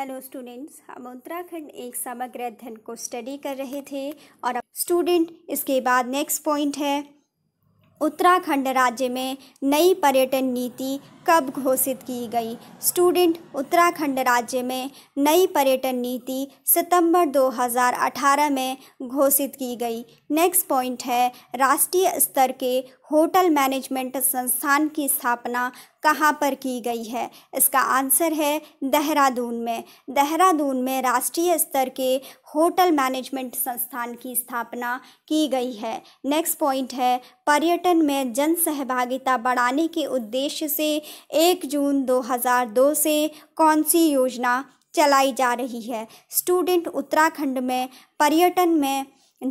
hello students हम उत्तराखंड एक समग्र अध्ययन को स्टडी कर रहे थे और अब स्टूडेंट इसके बाद नेक्स्ट पॉइंट है उत्तराखंड राज्य में नई पर्यटन नीति कब घोषित की गई स्टूडेंट उत्तराखंड राज्य में नई पर्यटन नीति सितंबर 2018 में घोषित की गई नेक्स्ट पॉइंट है राष्ट्रीय स्तर के होटल मैनेजमेंट संस्थान की स्थापना कहाँ पर की गई है इसका आंसर है देहरादून में देहरादून में राष्ट्रीय स्तर के होटल मैनेजमेंट संस्थान की स्थापना की गई है नेक्स्ट पॉइंट है पर्यटन में जन सहभागिता बढ़ाने के उद्देश्य से एक जून 2002 से कौन सी योजना चलाई जा रही है स्टूडेंट उत्तराखंड में पर्यटन में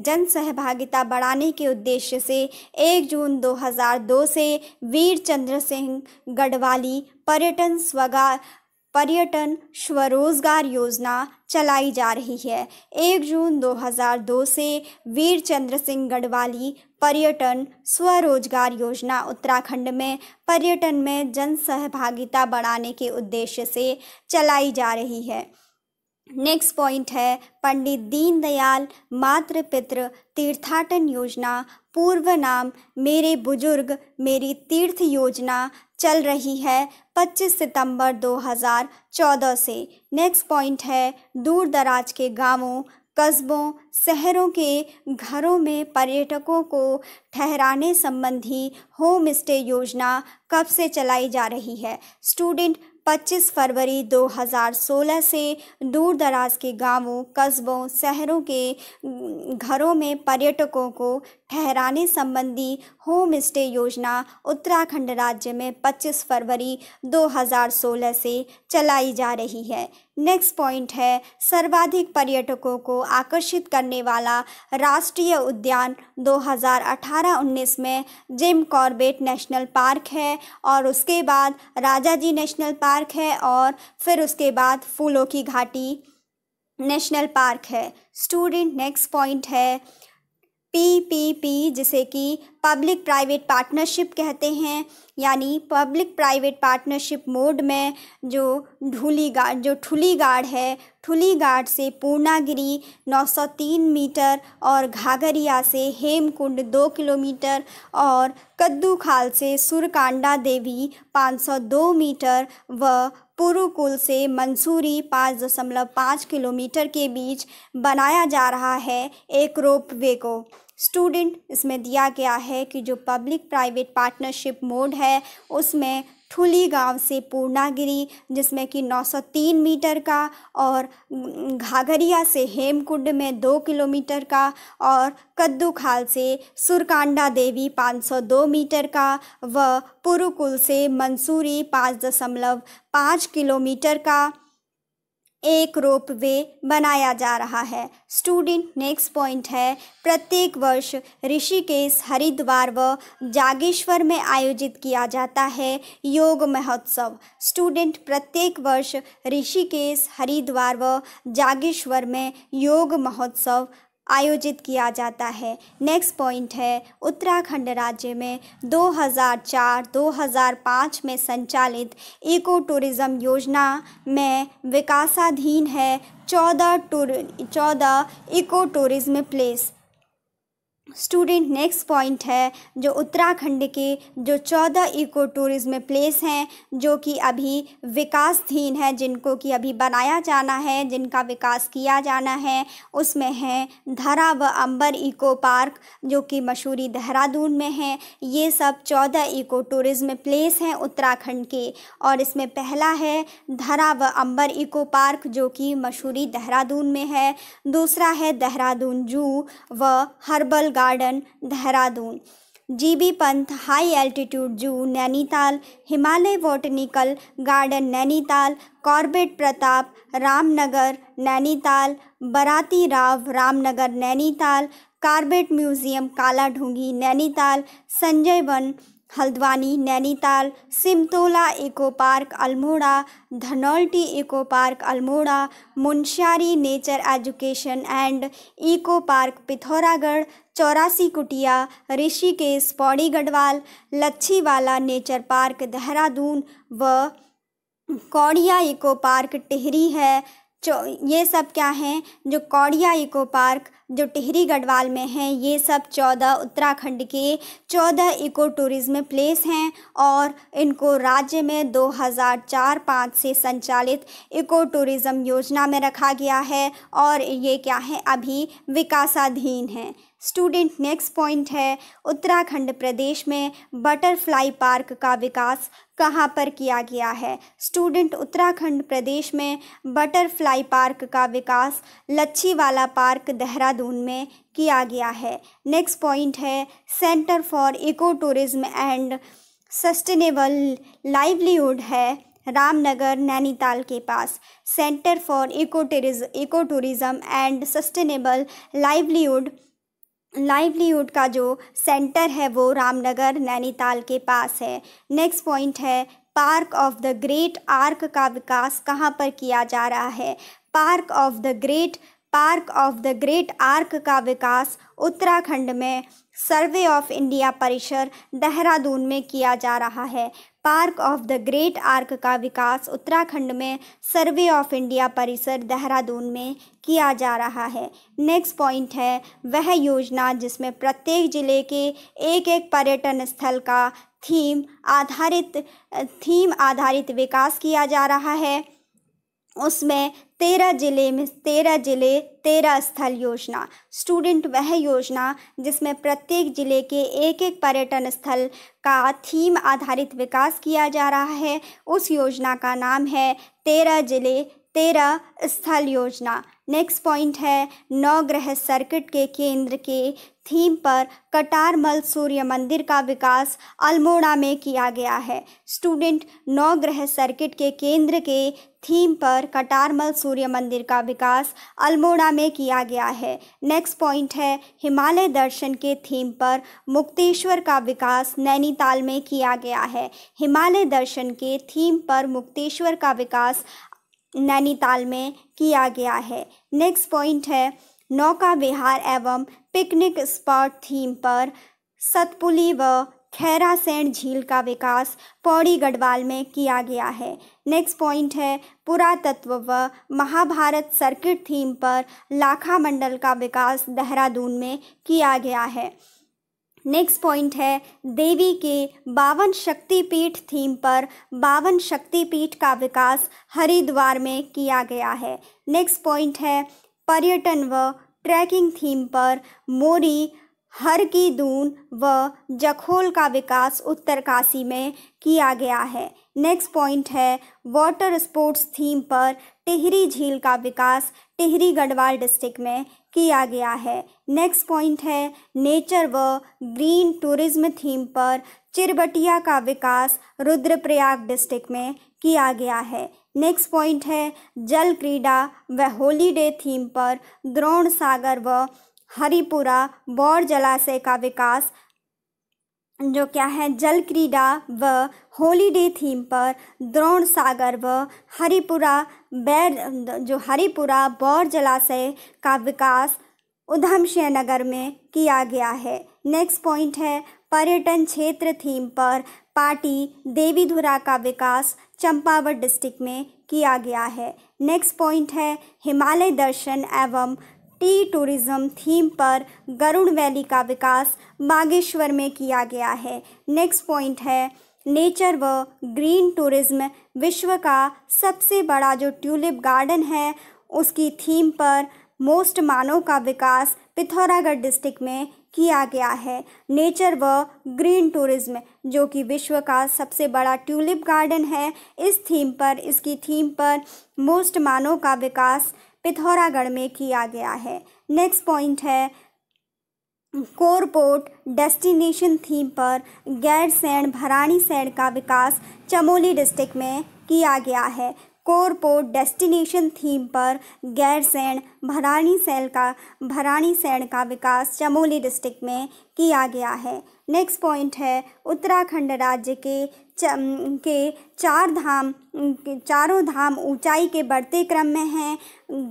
जन सहभागिता बढ़ाने के उद्देश्य से एक जून 2002 से वीर चंद्र सिंह गढ़वाली पर्यटन स्वगा पर्यटन स्वरोजगार योजना चलाई जा रही है एक जून 2002 से वीर चंद्र सिंह गढ़वाली पर्यटन स्वरोजगार योजना उत्तराखंड में पर्यटन में जन सहभागिता बढ़ाने के उद्देश्य से चलाई जा रही है नेक्स्ट पॉइंट है पंडित दीनदयाल मातृ पितृ तीर्थाटन योजना पूर्व नाम मेरे बुजुर्ग मेरी तीर्थ योजना चल रही है 25 सितंबर 2014 से नेक्स्ट पॉइंट है दूर दराज के गांवों कस्बों शहरों के घरों में पर्यटकों को ठहराने संबंधी होम स्टे योजना कब से चलाई जा रही है स्टूडेंट 25 फरवरी 2016 से दूर दराज के गांवों कस्बों शहरों के घरों में पर्यटकों को ठहराने संबंधी होम स्टे योजना उत्तराखंड राज्य में 25 फरवरी 2016 से चलाई जा रही है नेक्स्ट पॉइंट है सर्वाधिक पर्यटकों को आकर्षित करने वाला राष्ट्रीय उद्यान 2018-19 में जिम कॉर्बेट नेशनल पार्क है और उसके बाद राजा जी नेशनल पार्क है और फिर उसके बाद फूलों की घाटी नेशनल पार्क है स्टूडेंट नेक्स्ट पॉइंट है पी पी पी जिसे कि पब्लिक प्राइवेट पार्टनरशिप कहते हैं यानी पब्लिक प्राइवेट पार्टनरशिप मोड में जो ढूली गाड़ जो ठुली गाड़ है ठुली गाड़ से पूर्णागिरी 903 मीटर और घाघरिया से हेमकुंड 2 किलोमीटर और कद्दू खाल से सुरकांडा देवी 502 मीटर व पुरुकुल से मंसूरी पाँच दशमलव पाँच किलोमीटर के बीच बनाया जा रहा है एक रोप वे को स्टूडेंट इसमें दिया गया है कि जो पब्लिक प्राइवेट पार्टनरशिप मोड है उसमें ठुली गांव से पूर्णागिरी जिसमें कि 903 मीटर का और घाघरिया से हेमकुंड में दो किलोमीटर का और कद्दूखाल से सुरकांडा देवी 502 मीटर का व पुरुकुल से मंसूरी पाँच दशमलव पाँच किलोमीटर का एक रोप वे बनाया जा रहा है स्टूडेंट नेक्स्ट पॉइंट है प्रत्येक वर्ष ऋषिकेश हरिद्वार व जागेश्वर में आयोजित किया जाता है योग महोत्सव स्टूडेंट प्रत्येक वर्ष ऋषिकेश हरिद्वार व जागेश्वर में योग महोत्सव आयोजित किया जाता है नेक्स्ट पॉइंट है उत्तराखंड राज्य में 2004-2005 में संचालित इको टूरिज़्म योजना में विकासाधीन है चौदह टूर चौदह eco tourism place student next point है जो उत्तराखंड के जो चौदह इको टूरिज्म प्लेस हैं जो कि अभी विकासधीन है जिनको कि अभी बनाया जाना है जिनका विकास किया जाना है उसमें है धरा व अंबर इको पार्क जो कि मशहूरी देहरादून में है ये सब चौदह इको टूरिज्म प्लेस हैं उत्तराखंड के और इसमें पहला है धरा व अंबर इको पार्क जो कि मशहूरी देहरादून में है दूसरा है देहरादून जू व herbal garden Dehradun G B Pant high altitude zoo Nainital Himalaya botanical garden Nainital Corbett Pratap Ramnagar Nainital Barati Rao Ramnagar Nainital Corbett museum Kaladhungi Nainital Sanjay Van Haldwani Nainital Simtola eco park Almora Dhanaulti eco park Almora Munsiari nature education and eco park Pithoragarh Chaurasi Kutia Rishikesh Pauri Garhwal Lachhiwala nature park Dehradun व कौड़िया इको पार्क टिहरी है जो ये सब क्या हैं जो कौड़िया इको पार्क जो टिहरी गढ़वाल में है ये सब चौदह उत्तराखंड के चौदह इको टूरिज्म प्लेस हैं और इनको राज्य में 2004-5 से संचालित इको टूरिज़्म योजना में रखा गया है और ये क्या है अभी विकासाधीन है स्टूडेंट नेक्स्ट पॉइंट है उत्तराखंड प्रदेश में बटरफ्लाई पार्क का विकास कहाँ पर किया गया है स्टूडेंट उत्तराखंड प्रदेश में बटरफ्लाई पार्क का विकास लच्छीवाला पार्क देहरादून में किया गया है नेक्स्ट पॉइंट है centre for eco tourism and sustainable livelihood है रामनगर नैनीताल के पास centre for eco tourism eco and sustainable livelihood livelihood का जो सेंटर है वो रामनगर नैनीताल के पास है नेक्स्ट पॉइंट है park of the great arc का विकास कहाँ पर किया जा रहा है park of the great park of the great arc का विकास उत्तराखंड में सर्वे ऑफ इंडिया परिसर देहरादून में किया जा रहा है park of the great arc का विकास उत्तराखंड में सर्वे ऑफ इंडिया परिसर देहरादून में किया जा रहा है नेक्स्ट पॉइंट है वह योजना जिसमें प्रत्येक ज़िले के एक एक पर्यटन स्थल का थीम आधारित थीम आधारित विकास किया जा रहा है उसमें तेरह जिले में तेरह जिले तेरह स्थल योजना स्टूडेंट वह योजना जिसमें प्रत्येक जिले के एक एक पर्यटन स्थल का थीम आधारित विकास किया जा रहा है उस योजना का नाम है तेरह जिले तेरह स्थल योजना नेक्स्ट पॉइंट है नौ ग्रह सर्किट के केंद्र के थीम पर कटारमल सूर्य मंदिर का विकास अल्मोड़ा में किया गया है स्टूडेंट नौ ग्रह सर्किट के केंद्र के थीम पर कटारमल सूर्य मंदिर का विकास अल्मोड़ा में किया गया है नेक्स्ट पॉइंट है हिमालय दर्शन के थीम पर मुक्तेश्वर का विकास नैनीताल में किया गया है हिमालय दर्शन के थीम पर मुक्तेश्वर का विकास नैनीताल में किया गया है नेक्स्ट पॉइंट है नौका विहार एवं पिकनिक स्पॉट थीम पर सतपुली व खैरासैन झील का विकास पौड़ी गढ़वाल में किया गया है नेक्स्ट पॉइंट है पुरातत्व व महाभारत सर्किट थीम पर लाखा मंडल का विकास देहरादून में किया गया है नेक्स्ट पॉइंट है देवी के बावन शक्तिपीठ थीम पर बावन शक्तिपीठ का विकास हरिद्वार में किया गया है नेक्स्ट पॉइंट है पर्यटन व ट्रैकिंग थीम पर मोरी हर की दून व जखोल का विकास उत्तरकाशी में किया गया है नेक्स्ट पॉइंट है वाटर स्पोर्ट्स थीम पर टिहरी झील का विकास टिहरी गढ़वाल डिस्ट्रिक्ट में किया गया है नेक्स्ट पॉइंट है नेचर व ग्रीन टूरिज्म थीम पर चिरबटिया का विकास रुद्रप्रयाग डिस्ट्रिक्ट में किया गया है नेक्स्ट पॉइंट है जल क्रीडा व होलीडे थीम पर द्रोण सागर व हरिपुरा बौर जलाशय का विकास जो क्या है जल क्रीड़ा व होलीडे थीम पर द्रोण सागर व हरिपुरा बैर जो हरिपुरा बौर जलाशय का विकास उधमशय नगर में किया गया है नेक्स्ट पॉइंट है पर्यटन क्षेत्र थीम पर पार्टी देवीधुरा का विकास चंपावत डिस्ट्रिक्ट में किया गया है नेक्स्ट पॉइंट है हिमालय दर्शन एवं टी टूरिज़्म थीम पर गरुड़ वैली का विकास बागेश्वर में किया गया है नेक्स्ट पॉइंट है नेचर व ग्रीन टूरिज्म विश्व का सबसे बड़ा जो ट्यूलिप गार्डन है उसकी थीम पर मोस्ट मानव का विकास पिथौरागढ़ डिस्ट्रिक्ट में किया गया है नेचर व ग्रीन टूरिज्म जो कि विश्व का सबसे बड़ा ट्यूलिप गार्डन है इस थीम पर इसकी थीम पर मोस्ट मानव का विकास पिथौरागढ़ में किया गया है नेक्स्ट पॉइंट है कोरपोर्ट डेस्टिनेशन थीम पर गैर सैण भरानी सैण का विकास चमोली डिस्ट्रिक्ट में किया गया है कोरपोर्ट डेस्टिनेशन थीम पर गैर सैण भरानी सैल का भरानी सैण का विकास चमोली डिस्ट्रिक्ट में किया गया है नेक्स्ट पॉइंट है उत्तराखंड राज्य के के चार धाम चारों धाम ऊंचाई के बढ़ते क्रम में हैं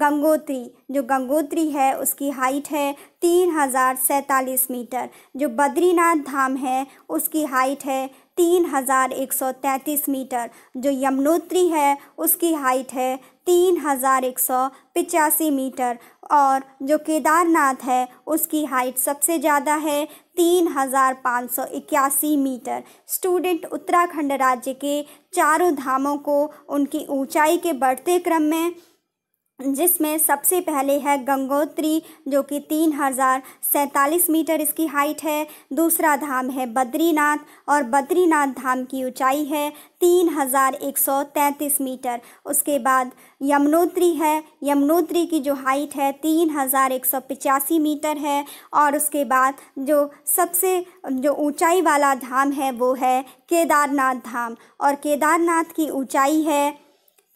गंगोत्री जो गंगोत्री है उसकी हाइट है तीन हज़ार सैंतालीस मीटर जो बद्रीनाथ धाम है उसकी हाइट है तीन हज़ार एक सौ तैंतीस मीटर जो यमुनोत्री है उसकी हाइट है तीन हज़ार एक सौ पिचासी मीटर और जो केदारनाथ है उसकी हाइट सबसे ज़्यादा है तीन हज़ार पाँच सौ इक्यासी मीटर स्टूडेंट उत्तराखंड राज्य के चारों धामों को उनकी ऊंचाई के बढ़ते क्रम में जिसमें सबसे पहले है गंगोत्री जो कि तीन हज़ार सैंतालीस मीटर इसकी हाइट है दूसरा धाम है बद्रीनाथ और बद्रीनाथ धाम की ऊंचाई है तीन हज़ार एक सौ तैंतीस मीटर उसके बाद यमुनोत्री है यमुनोत्री की जो हाइट है तीन हज़ार एक सौ पचासी मीटर है और उसके बाद जो सबसे जो ऊंचाई वाला धाम है वो है केदारनाथ धाम और केदारनाथ की ऊंचाई है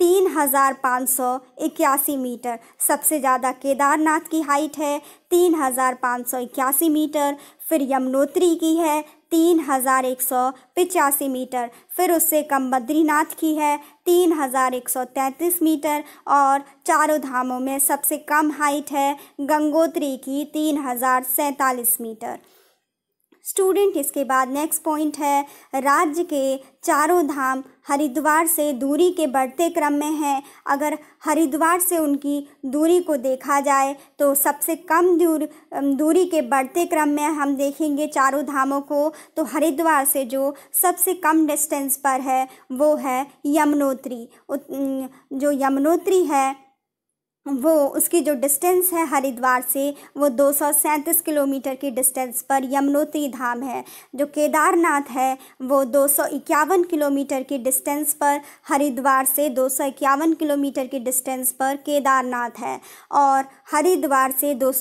तीन हज़ार पाँच सौ इक्यासी मीटर सबसे ज़्यादा केदारनाथ की हाइट है तीन हज़ार पाँच सौ इक्यासी मीटर फिर यमुनोत्री की है तीन हज़ार एक सौ पिचासी मीटर फिर उससे कम बद्रीनाथ की है तीन हज़ार एक सौ तैंतीस मीटर और चारों धामों में सबसे कम हाइट है गंगोत्री की तीन हज़ार सैंतालीस मीटर स्टूडेंट इसके बाद नेक्स्ट पॉइंट है राज्य के चारों धाम हरिद्वार से दूरी के बढ़ते क्रम में हैं अगर हरिद्वार से उनकी दूरी को देखा जाए तो सबसे कम दूर दूरी के बढ़ते क्रम में हम देखेंगे चारों धामों को तो हरिद्वार से जो सबसे कम डिस्टेंस पर है वो है यमुनोत्री जो यमुनोत्री है वो उसकी जो डिस्टेंस है हरिद्वार से वो दो किलोमीटर की डिस्टेंस पर यमुनोत्री धाम है जो केदारनाथ है वो दो किलोमीटर की डिस्टेंस पर हरिद्वार से दो किलोमीटर की डिस्टेंस पर केदारनाथ है और हरिद्वार से दो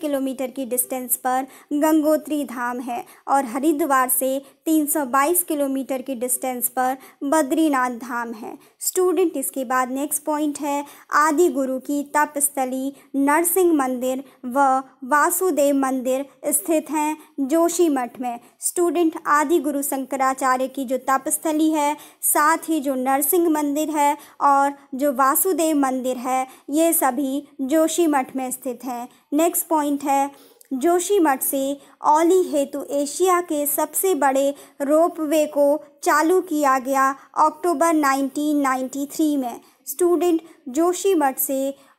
किलोमीटर की डिस्टेंस पर गंगोत्री धाम है और हरिद्वार से 322 किलोमीटर की डिस्टेंस पर बद्रीनाथ धाम है स्टूडेंट इसके बाद नेक्स्ट पॉइंट है आदि गुरु की की तपस्थली नरसिंह मंदिर व वासुदेव मंदिर स्थित हैं जोशीमठ में स्टूडेंट आदि गुरु शंकराचार्य की जो तपस्थली है साथ ही जो नरसिंह मंदिर है और जो वासुदेव मंदिर है ये सभी जोशीमठ में स्थित हैं नेक्स्ट पॉइंट है जोशीमठ से ओली हेतु एशिया के सबसे बड़े रोपवे को चालू किया गया अक्टूबर 1993 में स्टूडेंट जोशी मठ से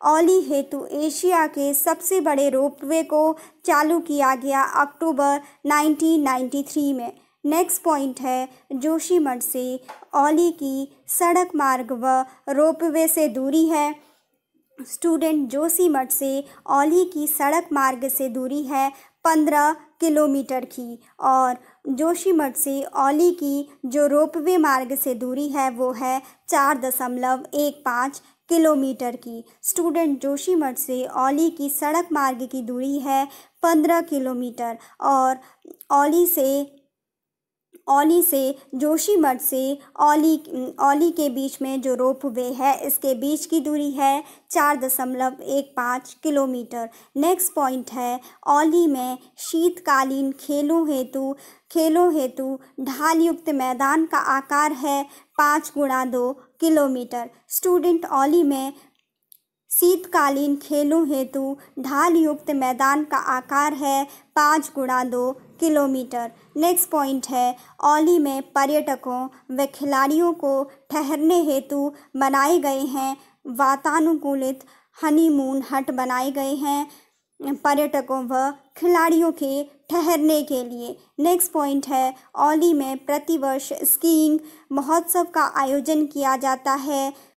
ओली हेतु एशिया के सबसे बड़े रोपवे को चालू किया गया अक्टूबर 1993 में नेक्स्ट पॉइंट है जोशीमठ से ओली की सड़क मार्ग व रोपवे से दूरी है स्टूडेंट जोशीमठ से ओली की सड़क मार्ग से दूरी है पंद्रह किलोमीटर की और जोशीमठ से ओली की जो रोपवे मार्ग से दूरी है वो है चार दशमलव एक पाँच किलोमीटर की स्टूडेंट जोशीमठ से ओली की सड़क मार्ग की दूरी है पंद्रह किलोमीटर और ओली से ओली से जोशी मठ से ओली ओली के बीच में जो रोप वे है इसके बीच की दूरी है चार दशमलव एक पाँच किलोमीटर नेक्स्ट पॉइंट है ओली में शीतकालीन खेलों हेतु खेलों हेतु ढाल युक्त मैदान का आकार है पाँच गुणा दो किलोमीटर स्टूडेंट ओली में शीतकालीन खेलों हेतु ढाल युक्त मैदान का आकार है पाँच गुणा दो किलोमीटर नेक्स्ट पॉइंट है ओली में पर्यटकों व खिलाड़ियों को ठहरने हेतु बनाए गए हैं वातानुकूलित हनीमून हट बनाए गए हैं पर्यटकों व खिलाड़ियों के ठहरने के लिए नेक्स्ट पॉइंट है ओली में प्रतिवर्ष स्कीइंग महोत्सव का आयोजन किया जाता है